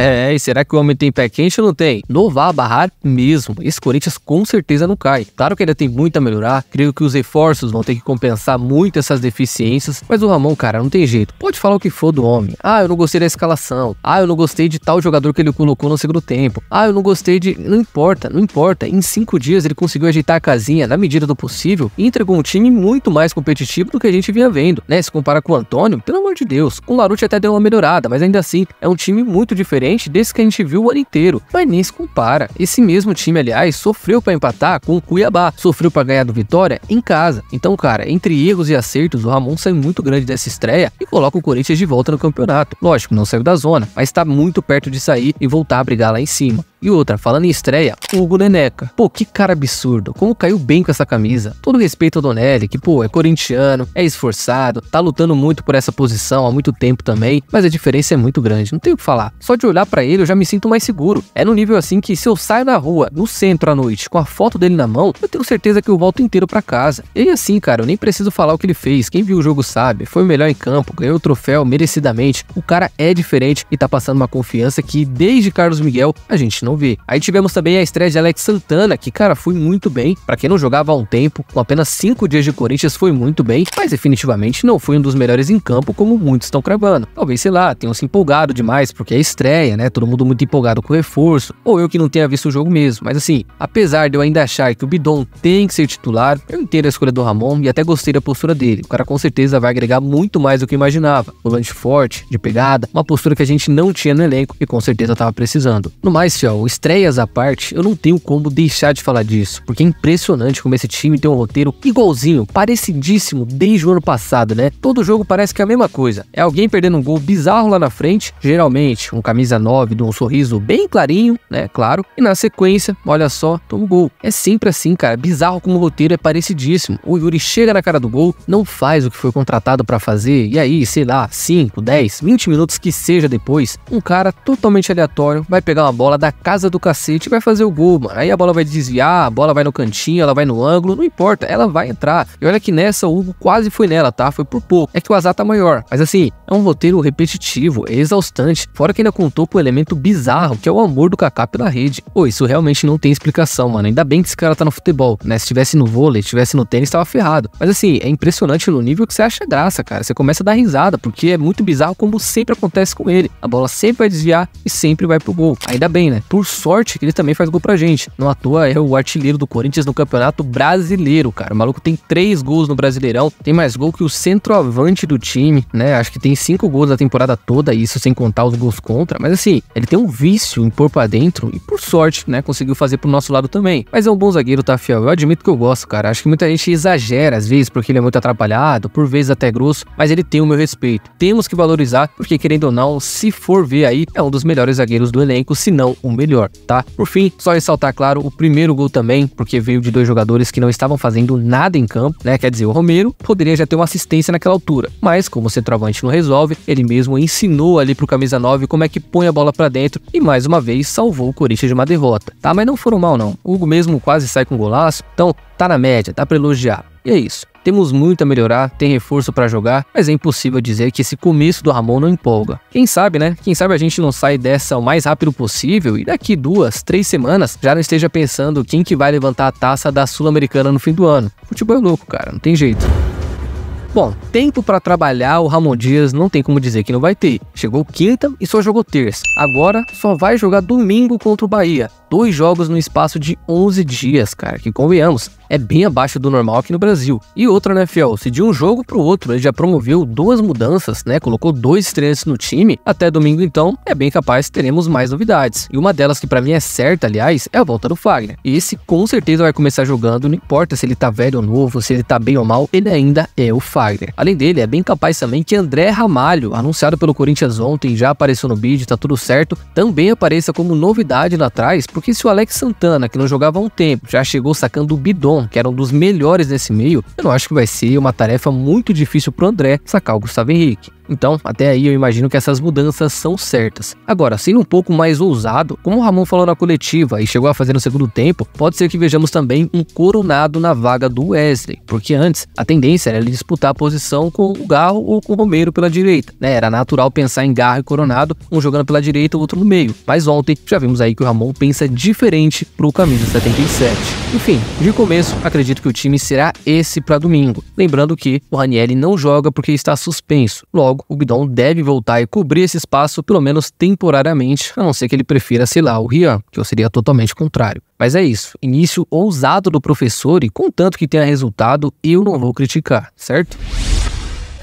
É, e será que o homem tem pé quente ou não tem? Não vá barrar mesmo. Esse Corinthians com certeza não cai. Claro que ainda tem muito a melhorar. Creio que os reforços vão ter que compensar muito essas deficiências. Mas o Ramon, cara, não tem jeito. Pode falar o que for do homem. Ah, eu não gostei da escalação. Ah, eu não gostei de tal jogador que ele colocou no segundo tempo. Ah, eu não gostei de. Não importa, não importa. Em cinco dias ele conseguiu agitar a casinha na medida do possível e entregou um time muito mais competitivo do que a gente vinha vendo. Né? Se comparar com o Antônio, pelo amor de Deus. O Larucci até deu uma melhorada, mas ainda assim é um time muito diferente diferente desse que a gente viu o ano inteiro, mas nem se compara. Esse mesmo time, aliás, sofreu para empatar com o Cuiabá, sofreu para ganhar do Vitória em casa. Então, cara, entre erros e acertos, o Ramon saiu muito grande dessa estreia e coloca o Corinthians de volta no campeonato. Lógico, não saiu da zona, mas está muito perto de sair e voltar a brigar lá em cima. E outra, falando em estreia, Hugo Neneca. Pô, que cara absurdo. Como caiu bem com essa camisa. Todo respeito ao Donelli, que, pô, é corintiano, é esforçado, tá lutando muito por essa posição há muito tempo também, mas a diferença é muito grande, não tenho o que falar. Só de olhar para ele eu já me sinto mais seguro. É no nível assim que se eu saio na rua, no centro à noite, com a foto dele na mão, eu tenho certeza que eu volto inteiro para casa. E assim, cara, eu nem preciso falar o que ele fez. Quem viu o jogo sabe, foi o melhor em campo, ganhou o troféu merecidamente. O cara é diferente e tá passando uma confiança que desde Carlos Miguel a gente não não Aí tivemos também a estreia de Alex Santana, que, cara, foi muito bem. Para quem não jogava há um tempo, com apenas 5 dias de Corinthians, foi muito bem, mas definitivamente não foi um dos melhores em campo, como muitos estão cravando. Talvez, sei lá, tenham se empolgado demais, porque é estreia, né? Todo mundo muito empolgado com o reforço, ou eu que não tenha visto o jogo mesmo. Mas assim, apesar de eu ainda achar que o Bidon tem que ser titular, eu entendo a escolha do Ramon e até gostei da postura dele. O cara com certeza vai agregar muito mais do que imaginava. Volante forte, de pegada, uma postura que a gente não tinha no elenco e com certeza estava precisando. No mais, Fiel, estreias à parte, eu não tenho como deixar de falar disso, porque é impressionante como esse time tem um roteiro igualzinho, parecidíssimo desde o ano passado, né? Todo jogo parece que é a mesma coisa. É alguém perdendo um gol bizarro lá na frente, geralmente um camisa 9 de um sorriso bem clarinho, né? Claro. E na sequência, olha só, toma o gol. É sempre assim, cara. Bizarro como o roteiro é parecidíssimo. O Yuri chega na cara do gol, não faz o que foi contratado para fazer, e aí, sei lá, 5, 10, 20 minutos que seja depois, um cara totalmente aleatório vai pegar uma bola da casa do cacete vai fazer o gol, mano. Aí a bola vai desviar, a bola vai no cantinho, ela vai no ângulo, não importa, ela vai entrar. E olha que nessa o Hugo quase foi nela, tá? Foi por pouco. É que o azar tá maior. Mas assim, é um roteiro repetitivo, é exaustante. Fora que ainda contou pro elemento bizarro, que é o amor do Kaká pela rede. Pô, isso realmente não tem explicação, mano. Ainda bem que esse cara tá no futebol, né? Se tivesse no vôlei, se tivesse no tênis, tava ferrado. Mas assim, é impressionante no nível que você acha graça, cara. Você começa a dar risada, porque é muito bizarro como sempre acontece com ele. A bola sempre vai desviar e sempre vai pro gol. Ainda bem, né? Por por sorte que ele também faz gol pra gente. Não à toa é o artilheiro do Corinthians no Campeonato Brasileiro, cara. O maluco tem três gols no Brasileirão, tem mais gol que o centroavante do time, né? Acho que tem cinco gols na temporada toda, isso sem contar os gols contra. Mas assim, ele tem um vício em pôr pra dentro e por sorte, né? Conseguiu fazer pro nosso lado também. Mas é um bom zagueiro, tá, Fiel? Eu admito que eu gosto, cara. Acho que muita gente exagera às vezes porque ele é muito atrapalhado, por vezes até grosso, mas ele tem o meu respeito. Temos que valorizar, porque querendo ou não, se for ver aí, é um dos melhores zagueiros do elenco, se não o melhor melhor, tá? Por fim, só ressaltar, claro, o primeiro gol também, porque veio de dois jogadores que não estavam fazendo nada em campo, né? Quer dizer, o Romero poderia já ter uma assistência naquela altura, mas como o centroavante não resolve, ele mesmo ensinou ali pro camisa 9 como é que põe a bola para dentro e mais uma vez salvou o Corinthians de uma derrota, tá? Mas não foram mal não. O Hugo mesmo quase sai com um golaço, então tá na média, dá para elogiar. E é isso. Temos muito a melhorar, tem reforço para jogar, mas é impossível dizer que esse começo do Ramon não empolga. Quem sabe, né? Quem sabe a gente não sai dessa o mais rápido possível e daqui duas, três semanas já não esteja pensando quem que vai levantar a taça da Sul-Americana no fim do ano. Futebol é louco, cara, não tem jeito. Bom, tempo para trabalhar, o Ramon Dias não tem como dizer que não vai ter. Chegou quinta e só jogou terça. Agora só vai jogar domingo contra o Bahia. Dois jogos no espaço de 11 dias, cara, que convenhamos, é bem abaixo do normal aqui no Brasil. E outra, né, Fiel? Se de um jogo para o outro ele já promoveu duas mudanças, né? Colocou dois estreantes no time, até domingo então, é bem capaz que teremos mais novidades. E uma delas que para mim é certa, aliás, é a volta do Fagner. E esse com certeza vai começar jogando, não importa se ele tá velho ou novo, se ele tá bem ou mal, ele ainda é o Fagner. Além dele, é bem capaz também que André Ramalho, anunciado pelo Corinthians ontem, já apareceu no bid, tá tudo certo, também apareça como novidade lá atrás, porque se o Alex Santana, que não jogava há um tempo, já chegou sacando o bidon que era um dos melhores nesse meio, eu não acho que vai ser uma tarefa muito difícil o André sacar o Gustavo Henrique. Então, até aí eu imagino que essas mudanças são certas. Agora, sendo um pouco mais ousado, como o Ramon falou na coletiva e chegou a fazer no segundo tempo, pode ser que vejamos também um coronado na vaga do Wesley, porque antes a tendência era ele disputar a posição com o Garro ou com o Romero pela direita. Né? Era natural pensar em Garro e Coronado, um jogando pela direita, o outro no meio. Mas ontem já vimos aí que o Ramon pensa diferente pro camisa 77. Enfim, de começo, acredito que o time será esse para domingo. Lembrando que o Ranieri não joga porque está suspenso. Logo, o Bidon deve voltar e cobrir esse espaço, pelo menos temporariamente, a não ser que ele prefira, sei lá, o Rian, que eu seria totalmente contrário. Mas é isso, início ousado do professor e contanto que tenha resultado, eu não vou criticar, certo?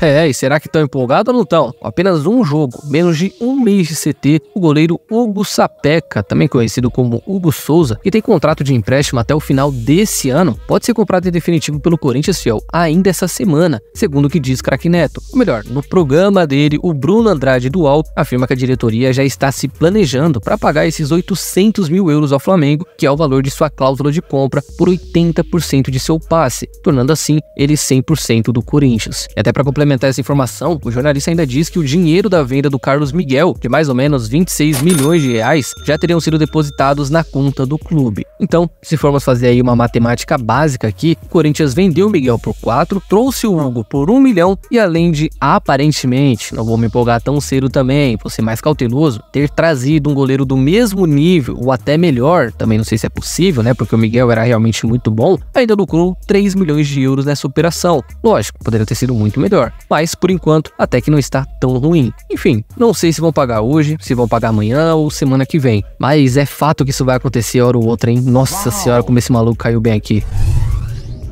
É, e será que estão empolgados ou não estão? Apenas um jogo, menos de um mês de CT, o goleiro Hugo Sapeca, também conhecido como Hugo Souza, que tem contrato de empréstimo até o final desse ano, pode ser comprado em definitivo pelo Corinthians Fiel ainda essa semana, segundo o que diz Craque Neto. Ou melhor, no programa dele, o Bruno Andrade do Alto afirma que a diretoria já está se planejando para pagar esses 800 mil euros ao Flamengo, que é o valor de sua cláusula de compra, por 80% de seu passe, tornando assim ele 100% do Corinthians. E até para complementar complementar essa informação, o jornalista ainda diz que o dinheiro da venda do Carlos Miguel, de mais ou menos 26 milhões de reais, já teriam sido depositados na conta do clube. Então, se formos fazer aí uma matemática básica aqui, o Corinthians vendeu o Miguel por 4, trouxe o Hugo por 1 milhão e além de aparentemente, não vou me empolgar tão cedo também, vou ser mais cauteloso, ter trazido um goleiro do mesmo nível ou até melhor, também não sei se é possível, né, porque o Miguel era realmente muito bom, ainda lucrou 3 milhões de euros nessa operação. Lógico, poderia ter sido muito melhor mas por enquanto até que não está tão ruim. Enfim, não sei se vão pagar hoje, se vão pagar amanhã ou semana que vem, mas é fato que isso vai acontecer hora ou outra, hein? Nossa Uau. senhora, como esse maluco caiu bem aqui.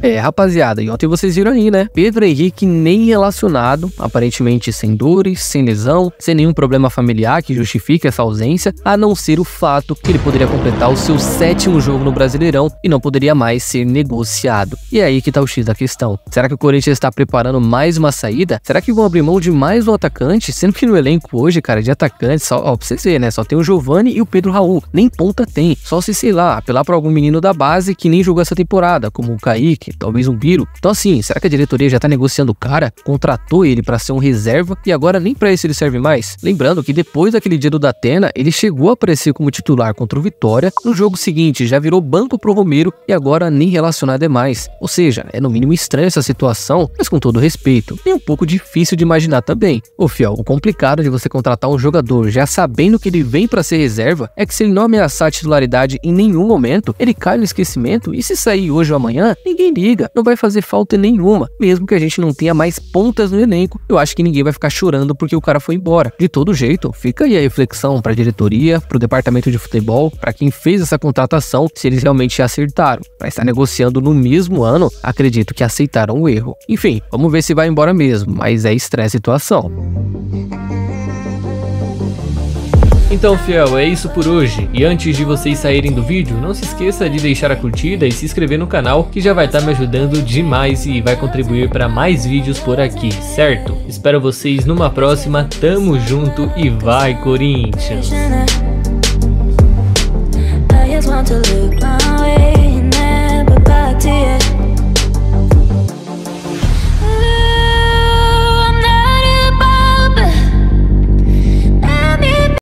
É, rapaziada, e ontem vocês viram aí, né? Pedro Henrique nem relacionado, aparentemente sem dores, sem lesão, sem nenhum problema familiar que justifique essa ausência, a não ser o fato que ele poderia completar o seu sétimo jogo no Brasileirão e não poderia mais ser negociado. E é aí que tá o X da questão. Será que o Corinthians está preparando mais uma saída? Será que vão abrir mão de mais um atacante? Sendo que no elenco hoje, cara, de atacante, só, ó, pra vocês verem, né? Só tem o Giovani e o Pedro Raul. Nem ponta tem. Só se, sei lá, apelar pra algum menino da base que nem jogou essa temporada, como o Kaique, talvez um biro Então assim, será que a diretoria já tá negociando o cara? Contratou ele para ser um reserva e agora nem para isso ele serve mais? Lembrando que depois daquele dia do Datena, ele chegou a aparecer como titular contra o Vitória. No jogo seguinte, já virou banco pro Romero e agora nem relacionado é mais. Ou seja, é no mínimo estranha essa situação, mas com todo respeito. E é um pouco difícil de imaginar também. Ô fiel, o complicado de você contratar um jogador já sabendo que ele vem para ser reserva é que se ele não ameaçar a titularidade em nenhum momento, ele cai no esquecimento e se sair hoje ou amanhã, ninguém liga liga, não vai fazer falta nenhuma, mesmo que a gente não tenha mais pontas no elenco. Eu acho que ninguém vai ficar chorando porque o cara foi embora. De todo jeito, fica aí a reflexão para a diretoria, para o departamento de futebol, para quem fez essa contratação, se eles realmente acertaram. Para estar negociando no mesmo ano, acredito que aceitaram o erro. Enfim, vamos ver se vai embora mesmo, mas é estresse a situação. Então fiel, é isso por hoje. E antes de vocês saírem do vídeo, não se esqueça de deixar a curtida e se inscrever no canal que já vai estar tá me ajudando demais e vai contribuir para mais vídeos por aqui, certo? Espero vocês numa próxima, tamo junto e vai Corinthians! want to look my way, never back to you.